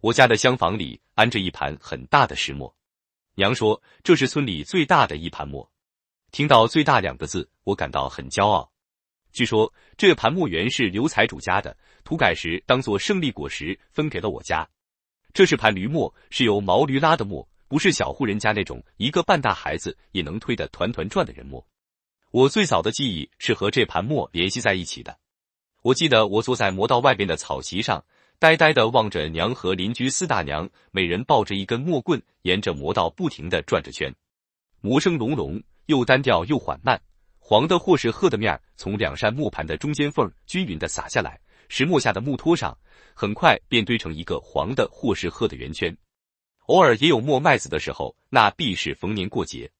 我家的厢房里安着一盘很大的石磨，娘说这是村里最大的一盘磨。听到“最大”两个字，我感到很骄傲。据说这盘磨原是刘财主家的，土改时当做胜利果实分给了我家。这是盘驴磨，是由毛驴拉的磨，不是小户人家那种一个半大孩子也能推得团团转的人磨。我最早的记忆是和这盘磨联系在一起的。我记得我坐在磨道外边的草席上。呆呆地望着娘和邻居四大娘，每人抱着一根木棍，沿着磨道不停地转着圈，磨声隆隆，又单调又缓慢。黄的或是褐的面儿从两扇磨盘的中间缝均匀地洒下来，石磨下的木托上很快便堆成一个黄的或是褐的圆圈。偶尔也有磨麦子的时候，那必是逢年过节。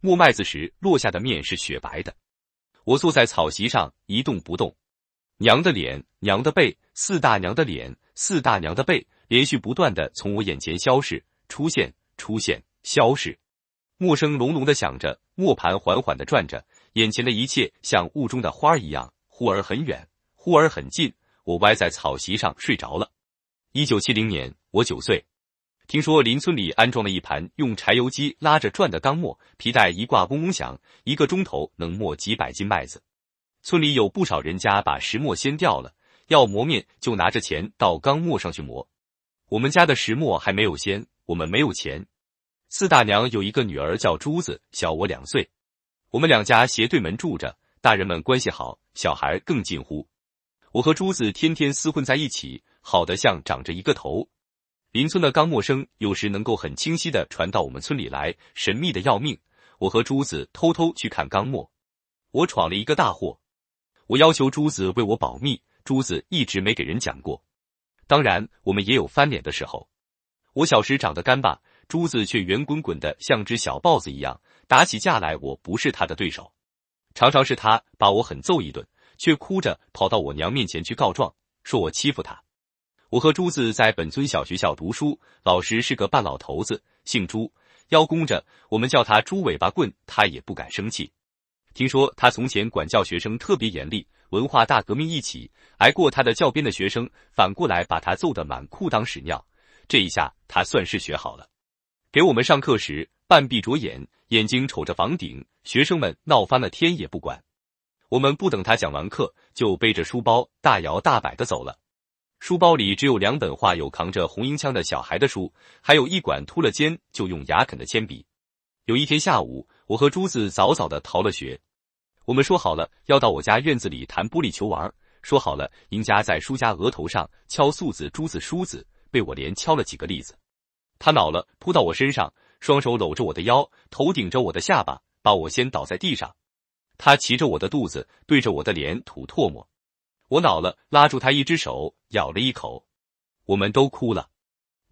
磨麦子时落下的面是雪白的。我坐在草席上一动不动。娘的脸，娘的背，四大娘的脸，四大娘的背，连续不断的从我眼前消逝，出现，出现，消逝。磨声隆隆的响着，磨盘缓缓的转着，眼前的一切像雾中的花儿一样，忽而很远，忽而很近。我歪在草席上睡着了。一九七零年，我九岁，听说邻村里安装了一盘用柴油机拉着转的钢磨，皮带一挂嗡嗡响，一个钟头能磨几百斤麦子。村里有不少人家把石磨掀掉了，要磨面就拿着钱到钢磨上去磨。我们家的石磨还没有掀，我们没有钱。四大娘有一个女儿叫珠子，小我两岁。我们两家斜对门住着，大人们关系好，小孩更近乎。我和珠子天天厮混在一起，好的像长着一个头。邻村的钢磨声有时能够很清晰的传到我们村里来，神秘的要命。我和珠子偷偷去看钢磨，我闯了一个大祸。我要求珠子为我保密，珠子一直没给人讲过。当然，我们也有翻脸的时候。我小时长得干巴，珠子却圆滚滚的，像只小豹子一样，打起架来我不是他的对手。常常是他把我狠揍一顿，却哭着跑到我娘面前去告状，说我欺负他。我和珠子在本村小学校读书，老师是个半老头子，姓朱，邀功着，我们叫他“猪尾巴棍”，他也不敢生气。听说他从前管教学生特别严厉，文化大革命一起，挨过他的教鞭的学生反过来把他揍得满裤裆屎尿。这一下他算是学好了。给我们上课时半闭着眼，眼睛瞅着房顶，学生们闹翻了天也不管。我们不等他讲完课，就背着书包大摇大摆的走了。书包里只有两本画有扛着红缨枪的小孩的书，还有一管秃了尖就用牙啃的铅笔。有一天下午，我和珠子早早的逃了学。我们说好了要到我家院子里弹玻璃球玩，说好了赢家在输家额头上敲素子、珠子、梳子，被我连敲了几个栗子。他恼了，扑到我身上，双手搂着我的腰，头顶着我的下巴，把我掀倒在地上。他骑着我的肚子，对着我的脸吐唾沫。我恼了，拉住他一只手，咬了一口。我们都哭了。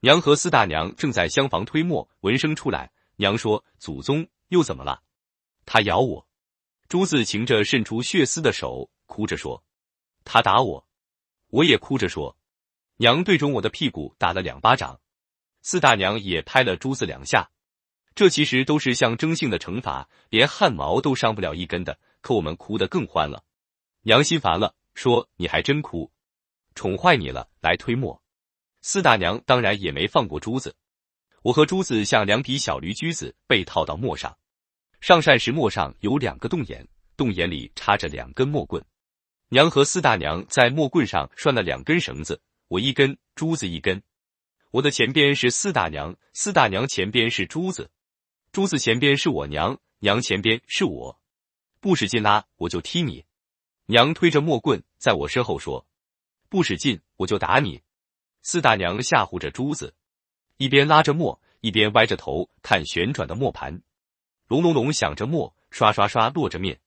娘和四大娘正在厢房推磨，闻声出来。娘说：“祖宗又怎么了？他咬我。”珠子擎着渗出血丝的手，哭着说：“他打我。”我也哭着说：“娘对准我的屁股打了两巴掌。”四大娘也拍了珠子两下。这其实都是象征性的惩罚，连汗毛都伤不了一根的。可我们哭得更欢了。娘心烦了，说：“你还真哭，宠坏你了，来推磨。”四大娘当然也没放过珠子。我和珠子像两匹小驴驹子，被套到磨上。上善石磨上有两个洞眼，洞眼里插着两根木棍。娘和四大娘在木棍上拴了两根绳子，我一根，珠子一根。我的前边是四大娘，四大娘前边是珠子，珠子前边是我娘，娘前边是我。不使劲拉，我就踢你。娘推着木棍在我身后说：“不使劲，我就打你。”四大娘吓唬着珠子，一边拉着磨，一边歪着头看旋转的磨盘。隆隆隆，响着磨，刷刷刷，落着面。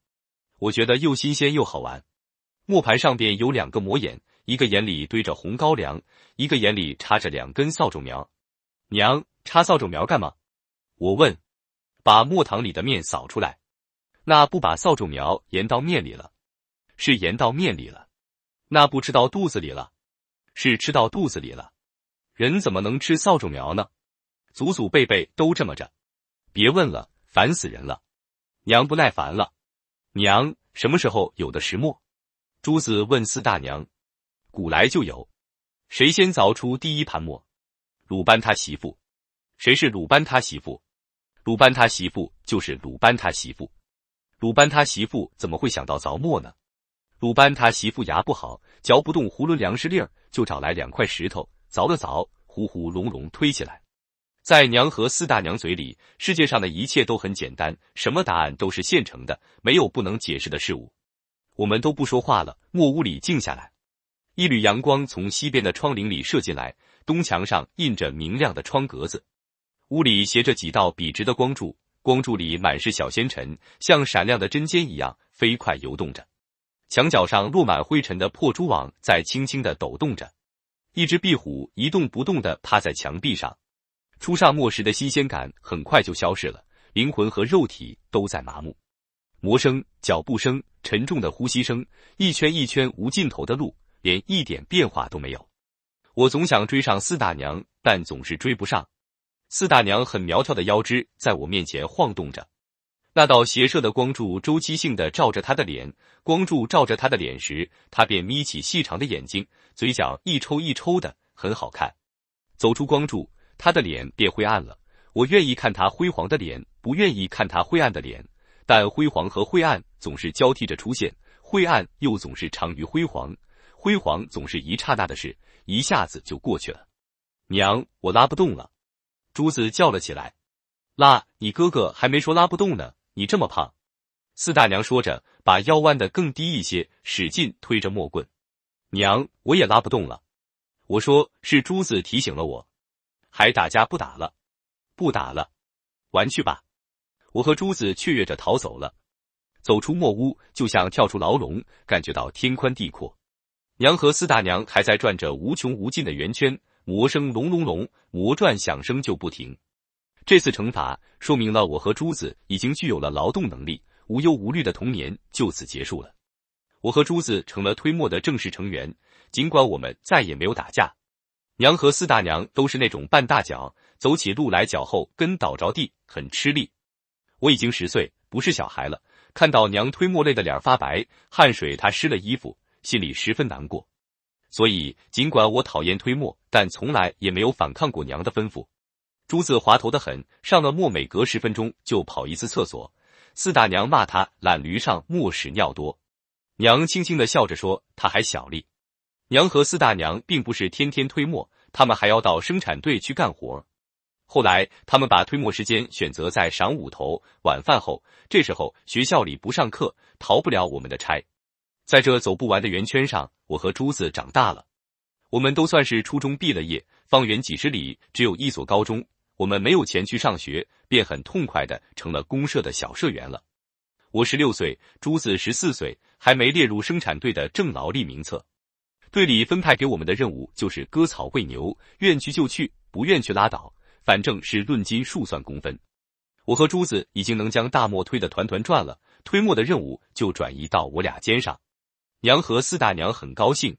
我觉得又新鲜又好玩。磨盘上边有两个磨眼，一个眼里堆着红高粱，一个眼里插着两根扫帚苗。娘，插扫帚苗干嘛？我问。把磨堂里的面扫出来。那不把扫帚苗盐到面里了？是盐到面里了。那不吃到肚子里了？是吃到肚子里了。人怎么能吃扫帚苗呢？祖祖辈辈都这么着。别问了。烦死人了，娘不耐烦了。娘什么时候有的石磨？珠子问四大娘。古来就有，谁先凿出第一盘磨？鲁班他媳妇。谁是鲁班他媳妇？鲁班他媳妇就是鲁班他媳妇。鲁班他媳妇怎么会想到凿磨呢？鲁班他媳妇牙不好，嚼不动囫囵粮食粒儿，就找来两块石头，凿了凿，糊糊隆隆推起来。在娘和四大娘嘴里，世界上的一切都很简单，什么答案都是现成的，没有不能解释的事物。我们都不说话了，木屋里静下来。一缕阳光从西边的窗棂里射进来，东墙上印着明亮的窗格子，屋里斜着几道笔直的光柱，光柱里满是小纤尘，像闪亮的针尖一样飞快游动着。墙角上落满灰尘的破蛛网在轻轻的抖动着，一只壁虎一动不动的趴在墙壁上。初上末时的新鲜感很快就消失了，灵魂和肉体都在麻木。魔声、脚步声、沉重的呼吸声，一圈一圈无尽头的路，连一点变化都没有。我总想追上四大娘，但总是追不上。四大娘很苗条的腰肢在我面前晃动着，那道斜射的光柱周期性的照着她的脸。光柱照着她的脸时，她便眯起细长的眼睛，嘴角一抽一抽的，很好看。走出光柱。他的脸变灰暗了，我愿意看他辉煌的脸，不愿意看他灰暗的脸。但辉煌和灰暗总是交替着出现，灰暗又总是长于辉煌，辉煌总是一刹那的事，一下子就过去了。娘，我拉不动了，珠子叫了起来。拉，你哥哥还没说拉不动呢，你这么胖。四大娘说着，把腰弯的更低一些，使劲推着木棍。娘，我也拉不动了。我说是珠子提醒了我。还打架不打了，不打了，玩去吧！我和珠子雀跃着逃走了。走出墨屋，就像跳出牢笼，感觉到天宽地阔。娘和四大娘还在转着无穷无尽的圆圈，魔声隆隆隆，魔转响声就不停。这次惩罚说明了我和珠子已经具有了劳动能力。无忧无虑的童年就此结束了。我和珠子成了推磨的正式成员，尽管我们再也没有打架。娘和四大娘都是那种半大脚，走起路来脚后跟倒着地，很吃力。我已经十岁，不是小孩了。看到娘推磨累的脸发白，汗水她湿了衣服，心里十分难过。所以，尽管我讨厌推磨，但从来也没有反抗过娘的吩咐。珠子滑头的很，上了磨，每隔十分钟就跑一次厕所。四大娘骂他懒驴上磨屎尿多。娘轻轻的笑着说：“他还小哩。”娘和四大娘并不是天天推磨，他们还要到生产队去干活。后来，他们把推磨时间选择在晌午头、晚饭后，这时候学校里不上课，逃不了我们的差。在这走不完的圆圈上，我和珠子长大了。我们都算是初中毕了业，方圆几十里只有一所高中，我们没有钱去上学，便很痛快的成了公社的小社员了。我十六岁，珠子十四岁，还没列入生产队的正劳力名册。队里分派给我们的任务就是割草喂牛，愿去就去，不愿去拉倒，反正是论斤数算工分。我和珠子已经能将大磨推得团团转了，推磨的任务就转移到我俩肩上。娘和四大娘很高兴。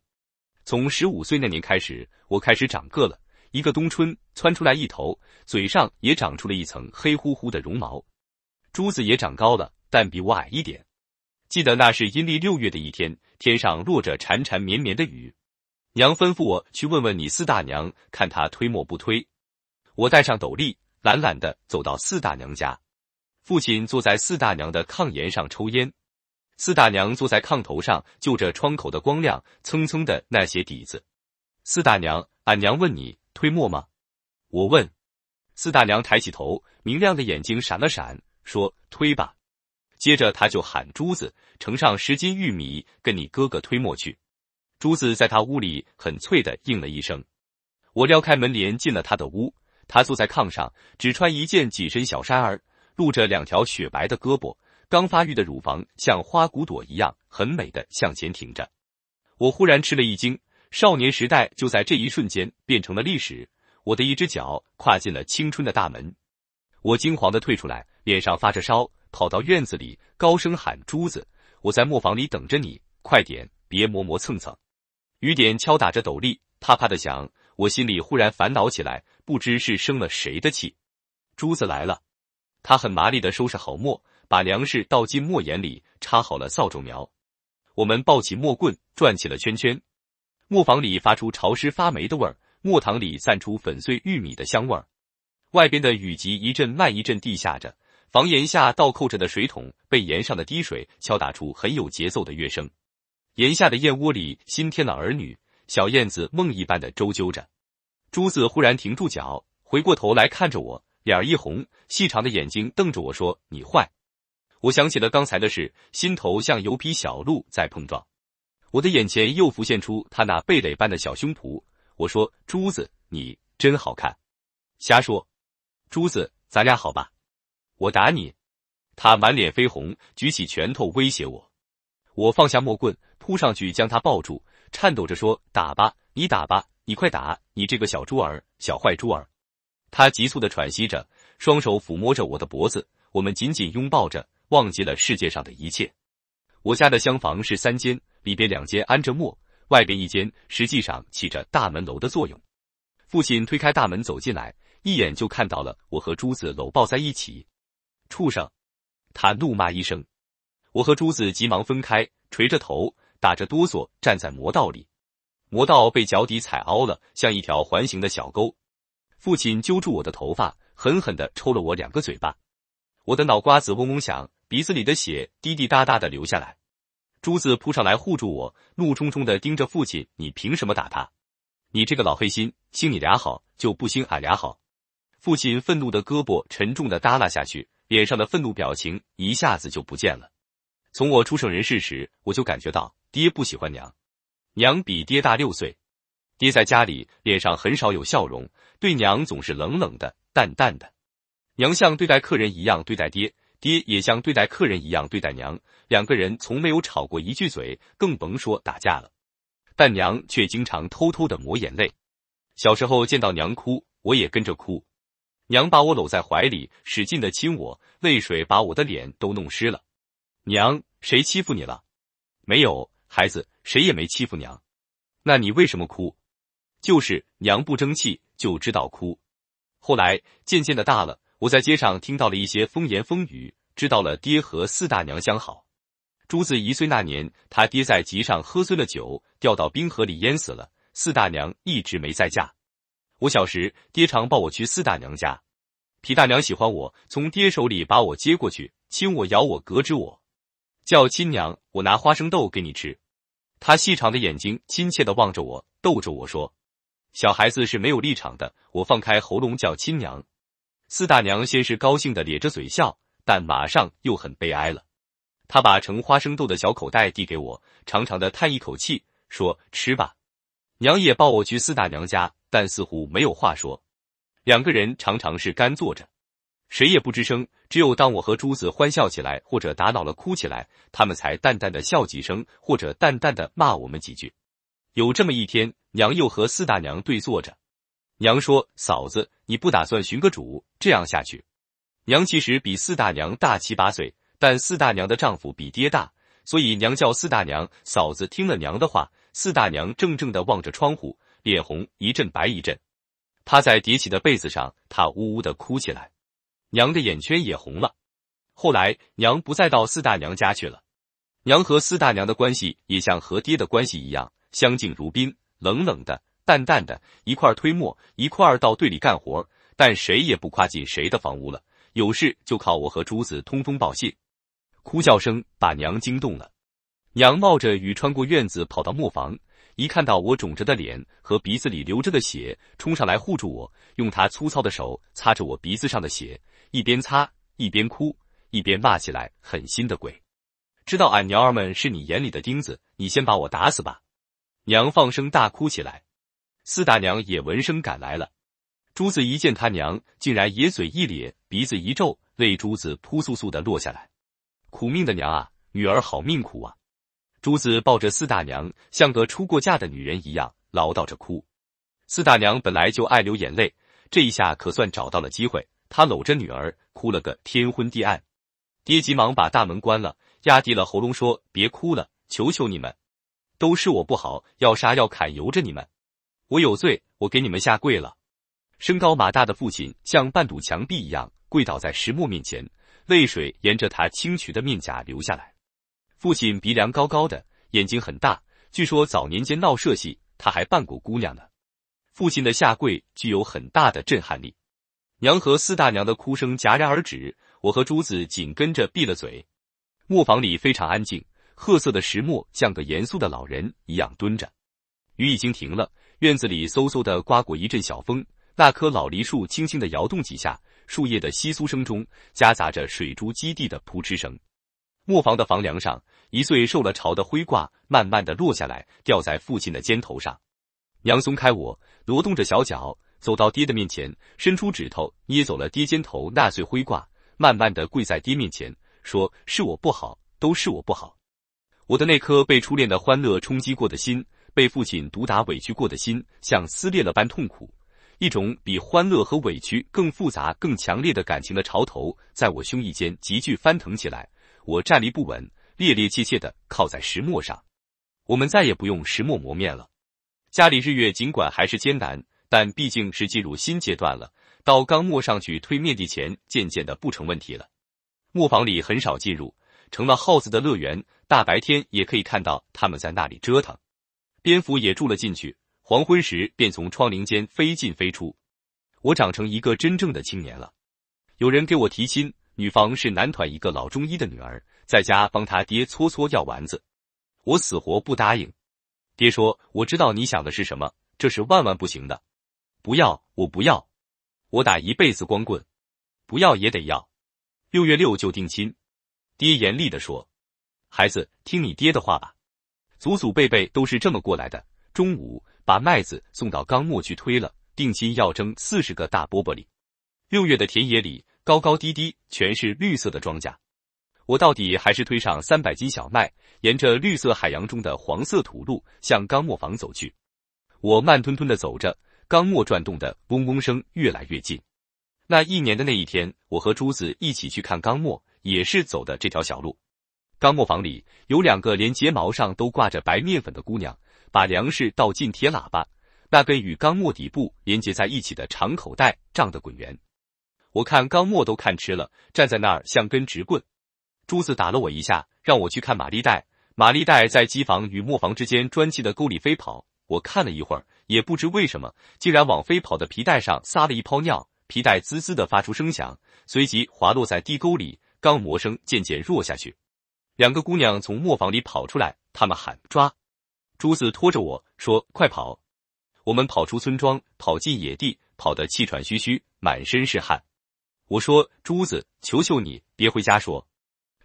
从十五岁那年开始，我开始长个了，一个冬春窜出来一头，嘴上也长出了一层黑乎乎的绒毛。珠子也长高了，但比我矮一点。记得那是阴历六月的一天，天上落着缠缠绵绵的雨。娘吩咐我去问问你四大娘，看她推磨不推。我戴上斗笠，懒懒的走到四大娘家。父亲坐在四大娘的炕沿上抽烟，四大娘坐在炕头上，就着窗口的光亮，蹭蹭的那些底子。四大娘，俺娘问你推磨吗？我问。四大娘抬起头，明亮的眼睛闪了闪，说：“推吧。”接着他就喊珠子，盛上十斤玉米，跟你哥哥推磨去。珠子在他屋里很脆的应了一声。我撩开门帘进了他的屋，他坐在炕上，只穿一件紧身小衫儿，露着两条雪白的胳膊，刚发育的乳房像花骨朵一样，很美的向前挺着。我忽然吃了一惊，少年时代就在这一瞬间变成了历史。我的一只脚跨进了青春的大门，我惊惶的退出来，脸上发着烧。跑到院子里，高声喊：“珠子，我在磨坊里等着你，快点，别磨磨蹭蹭。”雨点敲打着斗笠，啪啪的响。我心里忽然烦恼起来，不知是生了谁的气。珠子来了，他很麻利的收拾好磨，把粮食倒进磨眼里，插好了扫帚苗。我们抱起磨棍，转起了圈圈。磨坊里发出潮湿发霉的味儿，磨堂里散出粉碎玉米的香味儿。外边的雨急一阵慢一阵地下着。房檐下倒扣着的水桶被檐上的滴水敲打出很有节奏的乐声，檐下的燕窝里新添了儿女，小燕子梦一般的周啾着。珠子忽然停住脚，回过头来看着我，脸儿一红，细长的眼睛瞪着我说：“你坏！”我想起了刚才的事，心头像有匹小鹿在碰撞，我的眼前又浮现出他那蓓蕾般的小胸脯。我说：“珠子，你真好看。”瞎说，珠子，咱俩好吧？我打你，他满脸绯红，举起拳头威胁我。我放下木棍，扑上去将他抱住，颤抖着说：“打吧，你打吧，你快打，你这个小猪儿，小坏猪儿。”他急促的喘息着，双手抚摸着我的脖子。我们紧紧拥抱着，忘记了世界上的一切。我家的厢房是三间，里边两间安着墨，外边一间实际上起着大门楼的作用。父亲推开大门走进来，一眼就看到了我和珠子搂抱在一起。畜生！他怒骂一声，我和珠子急忙分开，垂着头，打着哆嗦，站在魔道里。魔道被脚底踩凹了，像一条环形的小沟。父亲揪住我的头发，狠狠的抽了我两个嘴巴。我的脑瓜子嗡嗡响，鼻子里的血滴滴答答的流下来。珠子扑上来护住我，怒冲冲的盯着父亲：“你凭什么打他？你这个老黑心，信你俩好就不信俺俩好？”父亲愤怒的胳膊沉重的耷拉下去。脸上的愤怒表情一下子就不见了。从我出生人世时，我就感觉到爹不喜欢娘。娘比爹大六岁，爹在家里脸上很少有笑容，对娘总是冷冷的、淡淡的。娘像对待客人一样对待爹，爹也像对待客人一样对待娘，两个人从没有吵过一句嘴，更甭说打架了。但娘却经常偷偷的抹眼泪。小时候见到娘哭，我也跟着哭。娘把我搂在怀里，使劲的亲我，泪水把我的脸都弄湿了。娘，谁欺负你了？没有，孩子，谁也没欺负娘。那你为什么哭？就是娘不争气，就知道哭。后来渐渐的大了，我在街上听到了一些风言风语，知道了爹和四大娘相好。珠子一岁那年，他爹在集上喝醉了酒，掉到冰河里淹死了。四大娘一直没再嫁。我小时，爹常抱我去四大娘家，皮大娘喜欢我，从爹手里把我接过去，亲我，咬我，隔指我，叫亲娘。我拿花生豆给你吃，她细长的眼睛亲切的望着我，逗着我说：“小孩子是没有立场的。”我放开喉咙叫亲娘，四大娘先是高兴的咧着嘴笑，但马上又很悲哀了。她把盛花生豆的小口袋递给我，长长的叹一口气说：“吃吧。”娘也抱我去四大娘家。但似乎没有话说，两个人常常是干坐着，谁也不吱声。只有当我和珠子欢笑起来，或者打恼了哭起来，他们才淡淡的笑几声，或者淡淡的骂我们几句。有这么一天，娘又和四大娘对坐着，娘说：“嫂子，你不打算寻个主？这样下去。”娘其实比四大娘大七八岁，但四大娘的丈夫比爹大，所以娘叫四大娘嫂子。听了娘的话，四大娘怔怔的望着窗户。脸红一阵白一阵，趴在叠起的被子上，他呜呜的哭起来，娘的眼圈也红了。后来娘不再到四大娘家去了，娘和四大娘的关系也像和爹的关系一样，相敬如宾，冷冷的，淡淡的，一块推磨，一块到队里干活，但谁也不跨进谁的房屋了。有事就靠我和珠子通风报信。哭叫声把娘惊动了，娘冒着雨穿过院子，跑到磨房。一看到我肿着的脸和鼻子里流着的血，冲上来护住我，用他粗糙的手擦着我鼻子上的血，一边擦一边哭，一边骂起来：“狠心的鬼，知道俺娘儿们是你眼里的钉子，你先把我打死吧！”娘放声大哭起来。四大娘也闻声赶来了。珠子一见他娘，竟然也嘴一咧，鼻子一皱，泪珠子扑簌簌的落下来。苦命的娘啊，女儿好命苦啊！珠子抱着四大娘，像个出过嫁的女人一样唠叨着哭。四大娘本来就爱流眼泪，这一下可算找到了机会。她搂着女儿，哭了个天昏地暗。爹急忙把大门关了，压低了喉咙说：“别哭了，求求你们，都是我不好，要杀要砍由着你们。我有罪，我给你们下跪了。”身高马大的父亲像半堵墙壁一样跪倒在石磨面前，泪水沿着他清渠的面颊流下来。父亲鼻梁高高的，眼睛很大。据说早年间闹社戏，他还扮过姑娘呢。父亲的下跪具有很大的震撼力，娘和四大娘的哭声戛然而止，我和珠子紧跟着闭了嘴。磨坊里非常安静，褐色的石磨像个严肃的老人一样蹲着。雨已经停了，院子里嗖嗖的刮过一阵小风，那棵老梨树轻轻的摇动几下，树叶的窸窣声中夹杂着水珠击地的扑哧声。磨坊的房梁上。一穗受了潮的灰挂慢慢的落下来，掉在父亲的肩头上。娘松开我，挪动着小脚走到爹的面前，伸出指头捏走了爹肩头那穗灰挂，慢慢的跪在爹面前，说：“是我不好，都是我不好。”我的那颗被初恋的欢乐冲击过的心，被父亲毒打委屈过的心，像撕裂了般痛苦。一种比欢乐和委屈更复杂、更强烈的感情的潮头，在我胸臆间急剧翻腾起来，我站立不稳。趔趔趄趄的靠在石磨上，我们再也不用石磨磨面了。家里日月尽管还是艰难，但毕竟是进入新阶段了。到刚磨上去推面地前，渐渐的不成问题了。磨坊里很少进入，成了耗子的乐园，大白天也可以看到他们在那里折腾。蝙蝠也住了进去，黄昏时便从窗棂间飞进飞出。我长成一个真正的青年了，有人给我提亲，女方是男团一个老中医的女儿。在家帮他爹搓搓药丸子，我死活不答应。爹说：“我知道你想的是什么，这是万万不行的。不要，我不要，我打一辈子光棍，不要也得要。六月六就定亲。”爹严厉的说：“孩子，听你爹的话吧，祖祖辈辈都是这么过来的。”中午把麦子送到钢磨去推了，定亲要蒸四十个大饽饽里。六月的田野里，高高低低全是绿色的庄稼。我到底还是推上三百斤小麦，沿着绿色海洋中的黄色土路向钢磨房走去。我慢吞吞地走着，钢磨转动的嗡嗡声越来越近。那一年的那一天，我和珠子一起去看钢磨，也是走的这条小路。钢磨房里有两个连睫毛上都挂着白面粉的姑娘，把粮食倒进铁喇叭，那根与钢磨底部连接在一起的长口袋胀得滚圆。我看钢磨都看吃了，站在那儿像根直棍。珠子打了我一下，让我去看玛丽黛。玛丽黛在机房与磨房之间砖砌的沟里飞跑。我看了一会儿，也不知为什么，竟然往飞跑的皮带上撒了一泡尿。皮带滋滋的发出声响，随即滑落在地沟里，钢磨声渐渐弱下去。两个姑娘从磨房里跑出来，她们喊：“抓！”珠子拖着我说：“快跑！”我们跑出村庄，跑进野地，跑得气喘吁吁，满身是汗。我说：“珠子，求求你，别回家说。”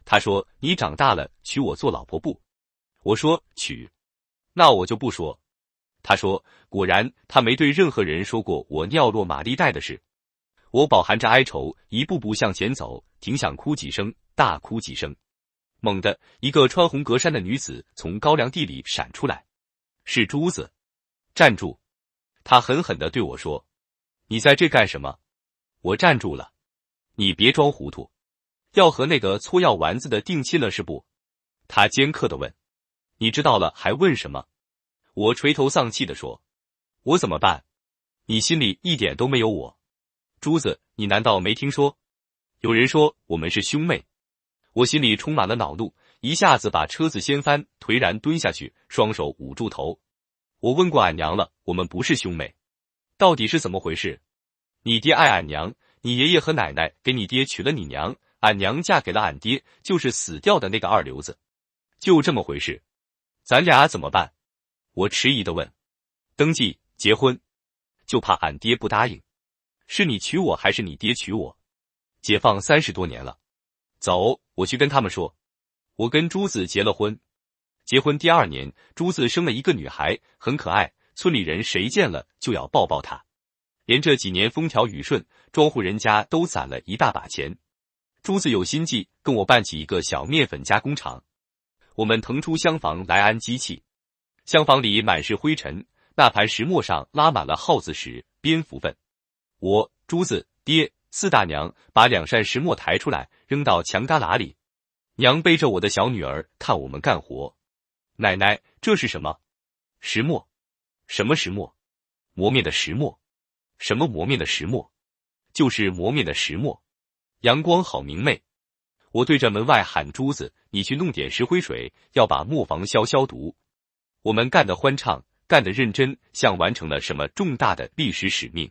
他说：“你长大了娶我做老婆不？”我说：“娶。”那我就不说。他说：“果然，他没对任何人说过我尿落玛丽带的事。”我饱含着哀愁，一步步向前走，挺想哭几声，大哭几声。猛地，一个穿红格衫的女子从高粱地里闪出来，是珠子。站住！他狠狠的对我说：“你在这干什么？”我站住了。你别装糊涂。要和那个搓药丸子的定亲了是不？他尖刻的问。你知道了还问什么？我垂头丧气的说。我怎么办？你心里一点都没有我。珠子，你难道没听说？有人说我们是兄妹。我心里充满了恼怒，一下子把车子掀翻，颓然蹲下去，双手捂住头。我问过俺娘了，我们不是兄妹。到底是怎么回事？你爹爱俺娘，你爷爷和奶奶给你爹娶了你娘。俺娘嫁给了俺爹，就是死掉的那个二流子，就这么回事。咱俩怎么办？我迟疑的问。登记结婚，就怕俺爹不答应。是你娶我还是你爹娶我？解放三十多年了，走，我去跟他们说。我跟珠子结了婚，结婚第二年，珠子生了一个女孩，很可爱，村里人谁见了就要抱抱她。连这几年风调雨顺，庄户人家都攒了一大把钱。珠子有心计，跟我办起一个小面粉加工厂。我们腾出厢房来安机器，厢房里满是灰尘，那盘石磨上拉满了耗子屎、蝙蝠粪。我、珠子、爹、四大娘把两扇石磨抬出来，扔到墙旮旯里。娘背着我的小女儿看我们干活。奶奶，这是什么石磨？什么石磨？磨面的石磨？什么磨面的石磨？就是磨面的石磨。阳光好明媚，我对着门外喊：“珠子，你去弄点石灰水，要把磨房消消毒。”我们干得欢畅，干得认真，像完成了什么重大的历史使命。